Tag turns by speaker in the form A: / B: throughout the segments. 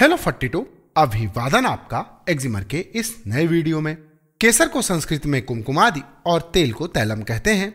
A: hello फट्टीटो अभिवादन आपका एक्जिमर के इस नए वीडियो में केसर को संस्कृत में कुमकुमादि और तेल को तैलम कहते हैं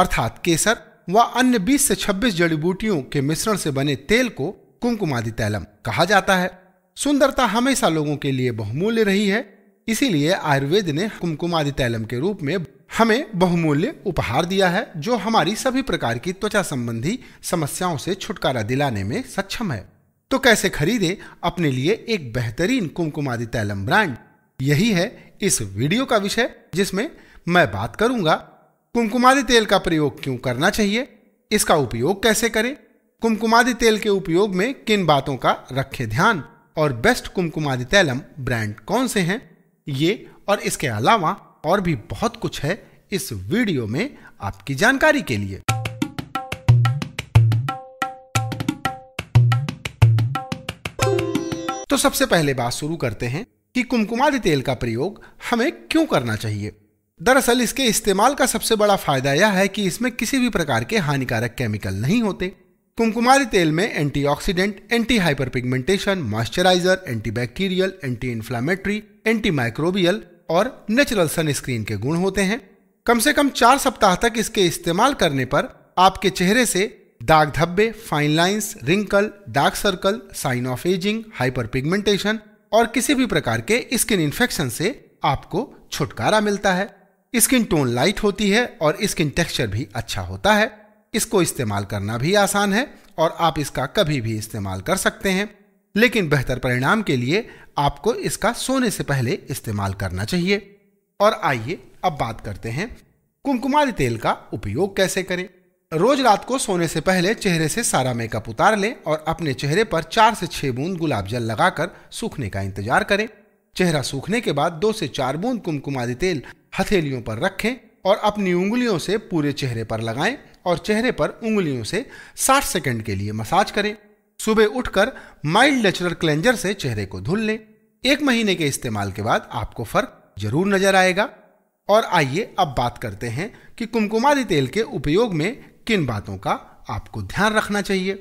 A: अर्थात केसर व अन्य 20 से 26 जड़ी बूटियों के मिश्रण से बने तेल को कुमकुमादि तैलम कहा जाता है सुंदरता हमेशा लोगों के लिए बहुमूल्य रही है इसीलिए आयुर्वेद ने कुमकुमादि तैलम के रूप में हमें बहुमूल्य उपहार दिया है जो हमारी सभी प्रकार की त्वचा संबंधी समस्याओं से छुटकारा दिलाने में सक्षम है तो कैसे खरीदे अपने लिए एक बेहतरीन कुमकुमादी तैलम ब्रांड यही है इस वीडियो का विषय जिसमें मैं बात करूंगा कुमकुमादी तेल का प्रयोग क्यों करना चाहिए इसका उपयोग कैसे करें कुमकुमादी तेल के उपयोग में किन बातों का रखें ध्यान और बेस्ट कुमकुमादी तैलम ब्रांड कौन से हैं ये और इसके अलावा और भी बहुत कुछ है इस वीडियो में आपकी जानकारी के लिए सबसे पहले बात शुरू करते हैं कि कुमकुमारी तेल का प्रयोग हमें क्यों करना चाहिए दरअसल इसके इस्तेमाल का सबसे बड़ा फायदा यह है कि इसमें किसी भी प्रकार के हानिकारक केमिकल नहीं होते कुमकुमारी तेल में antioxidant, anti hyper pigmentation moisturiser antibacterial, anti inflammatory anti microbial और नेचुरल सनस्क्रीन के गुण होते हैं कम से कम चार सप्ताह तक इसके इस्तेमाल करने पर आपके चेहरे से दाग धब्बे fine lines wrinkle dark circle sign of ageing hyper pigmentation और किसी भी प्रकार के स्किन इन्फेक्शन से आपको छुटकारा मिलता है स्किन टोन लाइट होती है और स्किन टेक्सचर भी अच्छा होता है इसको इस्तेमाल करना भी आसान है और आप इसका कभी भी इस्तेमाल कर सकते हैं लेकिन बेहतर परिणाम के लिए आपको इसका सोने से पहले इस्तेमाल करना चाहिए और आइए अब बात करते हैं कुमकुमारी तेल का उपयोग कैसे करें रोज रात को सोने से पहले चेहरे से सारा मेकअप उतार लें और अपने चेहरे पर चार से छह बूंद गुलाब जल लगाकर सूखने का इंतजार करें चेहरा सूखने के बाद दो से चार बूंद कुमकुमादि तेल हथेलियों पर रखें और अपनी उंगलियों से पूरे चेहरे पर लगाएं और चेहरे पर उंगलियों से 60 सेकंड के लिए मसाज करें सुबह उठकर माइल्ड नेचुरल क्लेंजर से चेहरे को धुल लें एक महीने के इस्तेमाल के बाद आपको फर्क जरूर नजर आएगा और आइए अब बात करते हैं कि कुमकुमादी तेल के उपयोग में किन बातों का आपको ध्यान रखना चाहिए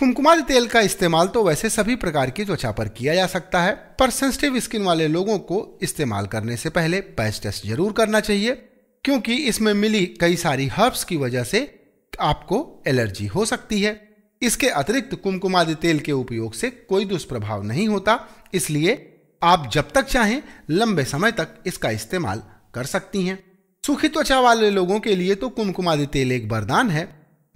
A: कुमकुमार तेल का इस्तेमाल तो वैसे सभी प्रकार की त्वचा पर किया जा सकता है पर सेंसिटिव स्किन वाले लोगों को इस्तेमाल करने से पहले पैच टेस्ट जरूर करना चाहिए क्योंकि इसमें मिली कई सारी हर्ब्स की वजह से आपको एलर्जी हो सकती है इसके अतिरिक्त कुमकुमादी तेल के उपयोग से कोई दुष्प्रभाव नहीं होता इसलिए आप जब तक चाहें लंबे समय तक इसका इस्तेमाल कर सकती हैं सूखी त्वचा वाले लोगों के लिए तो कुमकुमादी तेल एक वरदान है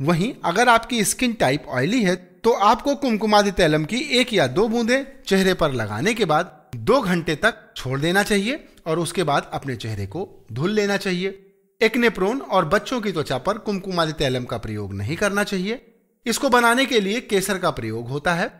A: वहीं अगर आपकी स्किन टाइप ऑयली है तो आपको कुमकुमादी तैलम की एक या दो बूंदें चेहरे पर लगाने के बाद दो घंटे तक छोड़ देना चाहिए और उसके बाद अपने चेहरे को धुल लेना चाहिए एक्नेप्रोन और बच्चों की त्वचा पर कुमकुमादी तैलम का प्रयोग नहीं करना चाहिए इसको बनाने के लिए केसर का प्रयोग होता है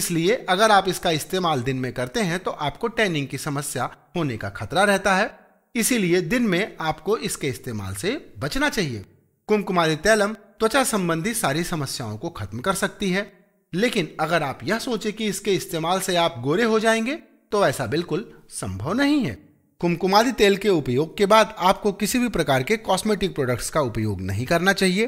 A: इसलिए अगर आप इसका इस्तेमाल दिन में करते हैं तो आपको टैनिंग की समस्या होने का खतरा रहता है इसीलिए दिन में आपको इसके इस्तेमाल से बचना चाहिए कुमकुमारी तैलम त्वचा संबंधी सारी समस्याओं को खत्म कर सकती है लेकिन अगर आप यह सोचे कि इसके इस्तेमाल से आप गोरे हो जाएंगे तो ऐसा बिल्कुल संभव नहीं है कुमकुमारी तेल के उपयोग के बाद आपको किसी भी प्रकार के कॉस्मेटिक प्रोडक्ट्स का उपयोग नहीं करना चाहिए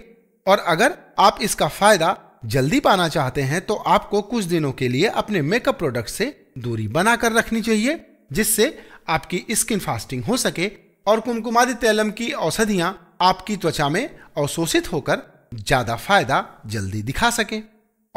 A: और अगर आप इसका फायदा जल्दी पाना चाहते हैं तो आपको कुछ दिनों के लिए अपने मेकअप प्रोडक्ट से दूरी बनाकर रखनी चाहिए जिससे आपकी स्किन फास्टिंग हो सके और कुमकुमादी तैलम की औषधियाँ आपकी त्वचा में अवशोषित होकर ज़्यादा फायदा जल्दी दिखा सके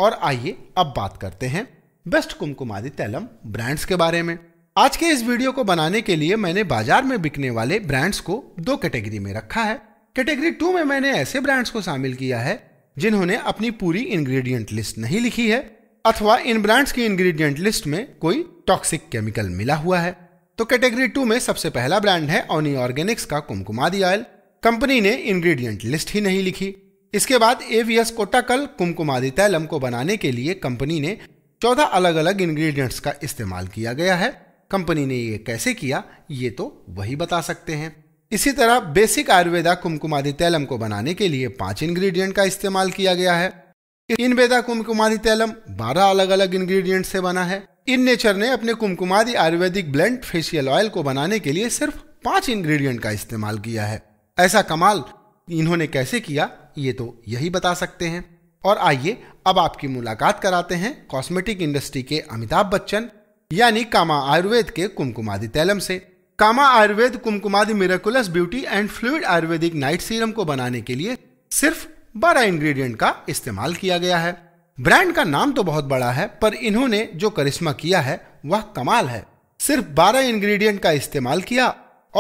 A: और आइए अब बात करते हैं बेस्ट कुमकुमादी तैलम ब्रांड्स के बारे में आज के इस वीडियो को बनाने के लिए मैंने बाजार में बिकने वाले ब्रांड्स को दो कैटेगरी में रखा है कैटेगरी टू में मैंने ऐसे ब्रांड्स को शामिल किया है जिन्होंने अपनी पूरी इंग्रेडिएंट लिस्ट नहीं लिखी है अथवा इन ब्रांड्स की इंग्रेडिएंट लिस्ट में कोई टॉक्सिक केमिकल मिला हुआ है तो कैटेगरी टू में सबसे पहला ब्रांड है ओनी ऑर्गेनिक्स का कुमकुमादी ऑयल कंपनी ने इंग्रेडिएंट लिस्ट ही नहीं लिखी इसके बाद एवीएस कोटाकल कुमकुमादी तैलम को बनाने के लिए कंपनी ने चौदह अलग अलग इंग्रेडिएंट्स का इस्तेमाल किया गया है कंपनी ने ये कैसे किया ये तो वही बता सकते हैं इसी तरह बेसिक आयुर्वेदा कुमकुमादी तैलम को बनाने के लिए पांच इंग्रेडिएंट का इस्तेमाल किया गया है इन वेदा कुमकुमादी तैलम बारह अलग अलग इंग्रेडिएंट से बना है इन नेचर ने अपने kumkumadi Ayurvedic blend facial oil को बनाने के लिए सिर्फ पांच इंग्रेडिएंट का इस्तेमाल किया है ऐसा कमाल इन्होंने कैसे किया ये तो यही बता सकते हैं और आइए अब आपकी मुलाकात कराते हैं कॉस्मेटिक इंडस्ट्री के अमिताभ बच्चन यानी कामा आयुर्वेद के कुमकुमादी तैलम से Kama Ayurveda kumkumadi miraculous beauty and fluid Ayurvedic night serum को बनाने के लिए सिर्फ बारह इंग्रेडिएंट का इस्तेमाल किया गया है ब्रांड का नाम तो बहुत बड़ा है पर इन्होंने जो करिश्मा किया है वह कमाल है सिर्फ 12 इंग्रेडिएंट का इस्तेमाल किया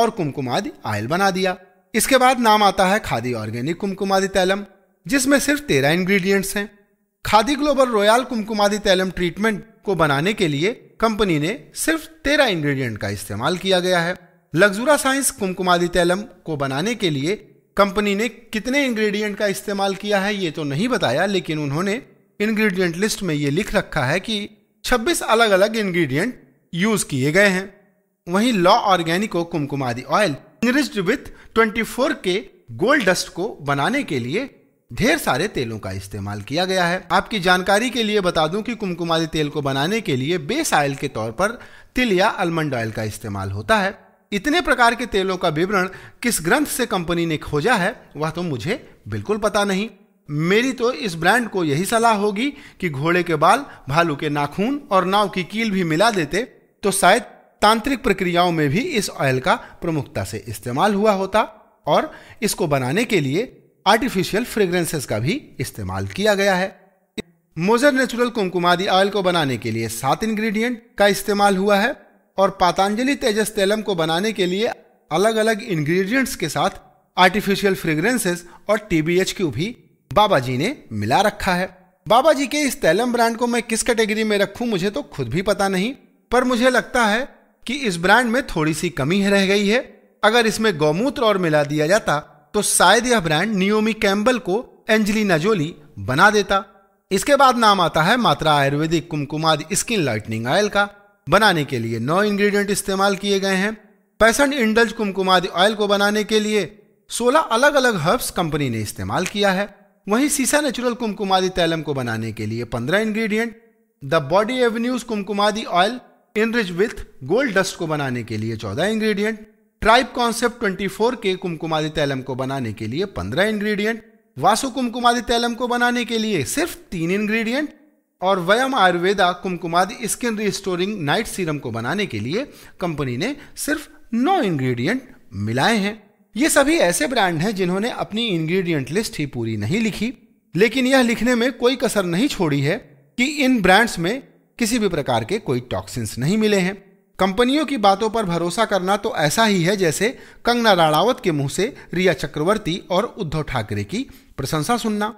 A: और कुमकुम आदि आयल बना दिया इसके बाद नाम आता है खादी ऑर्गेनिक कुमकुमादि तैलम जिसमें सिर्फ तेरह इंग्रेडिएंट्स हैं Khadi global royal kumkumadi tailam treatment को बनाने के लिए कंपनी ने सिर्फ तेरह इंग्रेडिएंट का इस्तेमाल किया गया है लग्जूरा साइंस कुमकुमादि तैलम को बनाने के लिए कंपनी ने कितने इंग्रेडिएंट का इस्तेमाल किया है ये तो नहीं बताया लेकिन उन्होंने इंग्रेडिएंट लिस्ट में ये लिख रखा है कि 26 अलग अलग इंग्रेडिएंट यूज किए गए हैं वहीं लॉ ऑर्गेनिको कुमकुम आदि ऑयल इंग्रिस्ड विथ 24 के गोल्ड डस्ट को बनाने के लिए ढेर सारे तेलों का इस्तेमाल किया गया है आपकी जानकारी के लिए बता दूं कि कुमकुमारी तेल को बनाने के लिए बेस ऑयल के तौर पर तिल या आलमंड ऑयल का इस्तेमाल होता है इतने प्रकार के तेलों का विवरण किस ग्रंथ से कंपनी ने खोजा है वह तो मुझे बिल्कुल पता नहीं मेरी तो इस ब्रांड को यही सलाह होगी कि घोड़े के बाल भालू के नाखून और नाव की कील भी मिला देते तो शायद तांत्रिक प्रक्रियाओं में भी इस ऑयल का प्रमुखता से इस्तेमाल हुआ होता और इसको बनाने के लिए आर्टिफिशियल फ्रेग्रेंसेस का भी इस्तेमाल किया गया है मोजर नेचुरल कुमकुमादी ऑयल को बनाने के लिए सात इंग्रेडिएंट का इस्तेमाल हुआ है और पातंजलि तेजस तेलम को बनाने के लिए अलग अलग इंग्रेडिएंट्स के साथ आर्टिफिशियल फ्रेग्रेंसेस और टीबीएच क्यू भी बाबा जी ने मिला रखा है बाबा जी के इस तैलम ब्रांड को मैं किस कैटेगरी में रखूं मुझे तो खुद भी पता नहीं पर मुझे लगता है कि इस ब्रांड में थोड़ी सी कमी रह गई है अगर इसमें गौमूत्र और मिला दिया जाता तो शायद यह ब्रांड नियोमी कैम्बल को एंजलिना जोली बना देता इसके बाद नाम आता है Matra Ayurvedic kumkumadi skin lightening oil का बनाने के लिए नौ इंग्रेडिएंट इस्तेमाल किए गए हैं पैसन इंडल्ज कुमकुमाद ऑयल को बनाने के लिए सोलह अलग अलग हर्ब्स कंपनी ने इस्तेमाल किया है वहीं सीसा नेचुरल कुमकुमादी तैलम को बनाने के लिए पंद्रह ingredient the body avenues kumkumadi oil enrich with gold dust को बनाने के लिए चौदह ingredient tribe concept twenty four के कुमकुमादी तैलम को बनाने के लिए पंद्रह इंग्रेडिएंट वासु कुमकुमादी तैलम को बनाने के लिए सिर्फ तीन इंग्रेडिएंट और Vayam Ayurveda kumkumadi skin restoring night serum को बनाने के लिए कंपनी ने सिर्फ नौ इंग्रेडिएंट मिलाए हैं ये सभी ऐसे ब्रांड हैं जिन्होंने अपनी इंग्रेडिएंट लिस्ट ही पूरी नहीं लिखी लेकिन यह लिखने में कोई कसर नहीं छोड़ी है कि इन ब्रांड्स में किसी भी प्रकार के कोई टॉक्सिन्स नहीं मिले हैं कंपनियों की बातों पर भरोसा करना तो ऐसा ही है जैसे कंगना राणावत के मुंह से रिया चक्रवर्ती और उद्धव ठाकरे की प्रशंसा सुनना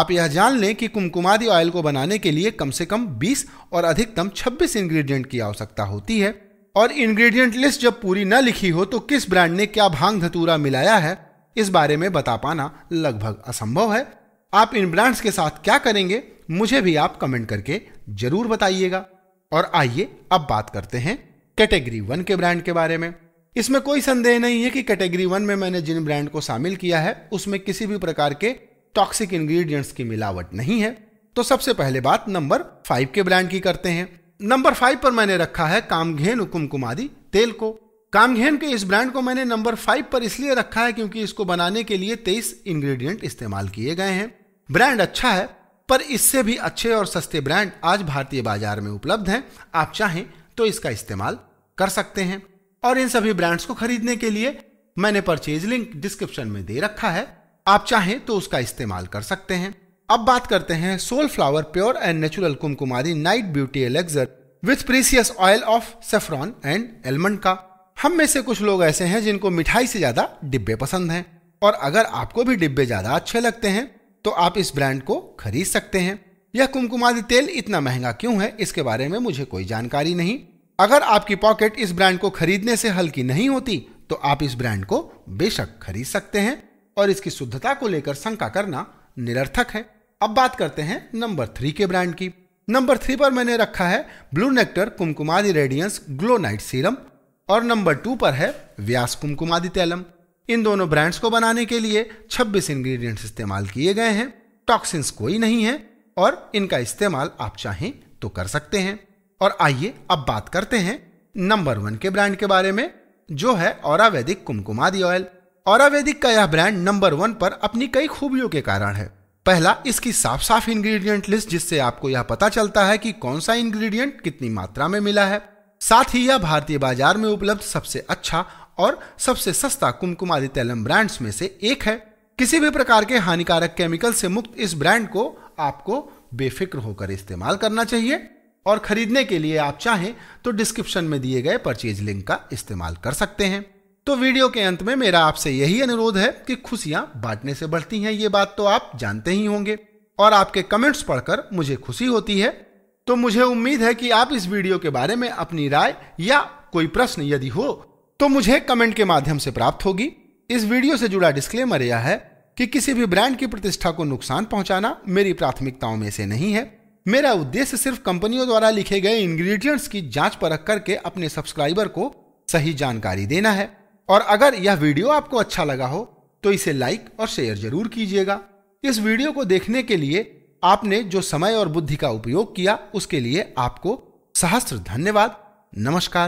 A: आप यह जान लें कि कुमकुमादी ऑयल को बनाने के लिए कम से कम 20 और अधिकतम 26 इंग्रेडिएंट की आवश्यकता होती है और इंग्रेडिएंट लिस्ट जब पूरी न लिखी हो तो किस ब्रांड ने क्या भांग धतूरा मिलाया है इस बारे में बता पाना लगभग असंभव है आप इन ब्रांड्स के साथ क्या करेंगे मुझे भी आप कमेंट करके जरूर बताइएगा और आइए अब बात करते हैं कैटेगरी वन के ब्रांड के बारे में इसमें कोई संदेह नहीं है कि कैटेगरी वन में मैंने जिन ब्रांड को शामिल किया है उसमें किसी भी प्रकार के टॉक्सिक इंग्रेडिएंट्स की मिलावट नहीं है तो सबसे पहले बात नंबर फाइव के ब्रांड की करते हैं नंबर फाइव पर मैंने रखा है कामघेन कुमकुमारी तेल को कामघेन के इस ब्रांड को मैंने नंबर फाइव पर इसलिए रखा है क्योंकि इसको बनाने के लिए तेईस इंग्रेडिएंट इस्तेमाल किए गए हैं ब्रांड अच्छा है पर इससे भी अच्छे और सस्ते ब्रांड आज भारतीय बाजार में उपलब्ध हैं आप चाहें तो इसका इस्तेमाल कर सकते हैं और इन सभी ब्रांड्स को खरीदने के लिए मैंने परचेज लिंक डिस्क्रिप्शन में दे रखा है आप चाहें तो उसका इस्तेमाल कर सकते हैं अब बात करते हैं soul flower pure and natural kumkumadi night beauty elixir with precious oil of saffron and almond का हम में से कुछ लोग ऐसे हैं जिनको मिठाई से ज्यादा डिब्बे पसंद हैं और अगर आपको भी डिब्बे ज्यादा अच्छे लगते हैं तो आप इस ब्रांड को खरीद सकते हैं यह कुमकुमारी तेल इतना महंगा क्यों है इसके बारे में मुझे कोई जानकारी नहीं अगर आपकी पॉकेट इस ब्रांड को खरीदने से हल्की नहीं होती तो आप इस ब्रांड को बेशक खरीद सकते हैं और इसकी शुद्धता को लेकर शंका करना निरर्थक है अब बात करते हैं नंबर थ्री के ब्रांड की नंबर थ्री पर मैंने रखा है blue nectar kumkumadi radiance glow night serum और नंबर टू पर है व्यास कुमकुमादी तैलम इन दोनों ब्रांड्स को बनाने के लिए 26 इंग्रेडिएंट्स इस्तेमाल किए गए हैं टॉक्सिन्स कोई नहीं है और इनका इस्तेमाल आप चाहें तो कर सकते हैं और आइए अब बात करते हैं नंबर वन के ब्रांड के बारे में जो है और वैदिक कुमकुमादी ऑयल और वैदिक का यह ब्रांड नंबर वन पर अपनी कई खूबियों के कारण है पहला इसकी साफ साफ इंग्रेडिएंट लिस्ट जिससे आपको यह पता चलता है कि कौन सा इंग्रेडिएंट कितनी मात्रा में मिला है साथ ही यह भारतीय बाजार में उपलब्ध सबसे अच्छा और सबसे सस्ता कुमकुमारी तैलम ब्रांड्स में से एक है किसी भी प्रकार के हानिकारक केमिकल से मुक्त इस ब्रांड को आपको बेफिक्र होकर इस्तेमाल करना चाहिए और खरीदने के लिए आप चाहें तो डिस्क्रिप्शन में दिए गए परचेज लिंक का इस्तेमाल कर सकते हैं तो वीडियो के अंत में मेरा आपसे यही अनुरोध है कि खुशियां बांटने से बढ़ती हैं ये बात तो आप जानते ही होंगे और आपके कमेंट्स पढ़कर मुझे खुशी होती है तो मुझे उम्मीद है कि आप इस वीडियो के बारे में अपनी राय या कोई प्रश्न यदि हो तो मुझे कमेंट के माध्यम से प्राप्त होगी इस वीडियो से जुड़ा डिस्क्लेमर यह है कि किसी भी ब्रांड की प्रतिष्ठा को नुकसान पहुंचाना मेरी प्राथमिकताओं में से नहीं है मेरा उद्देश्य सिर्फ कंपनियों द्वारा लिखे गए इंग्रेडिएंट्स की जांच परख करके अपने सब्सक्राइबर को सही जानकारी देना है और अगर यह वीडियो आपको अच्छा लगा हो तो इसे लाइक और शेयर जरूर कीजिएगा इस वीडियो को देखने के लिए आपने जो समय और बुद्धि का उपयोग किया उसके लिए आपको सहस्त्र धन्यवाद नमस्कार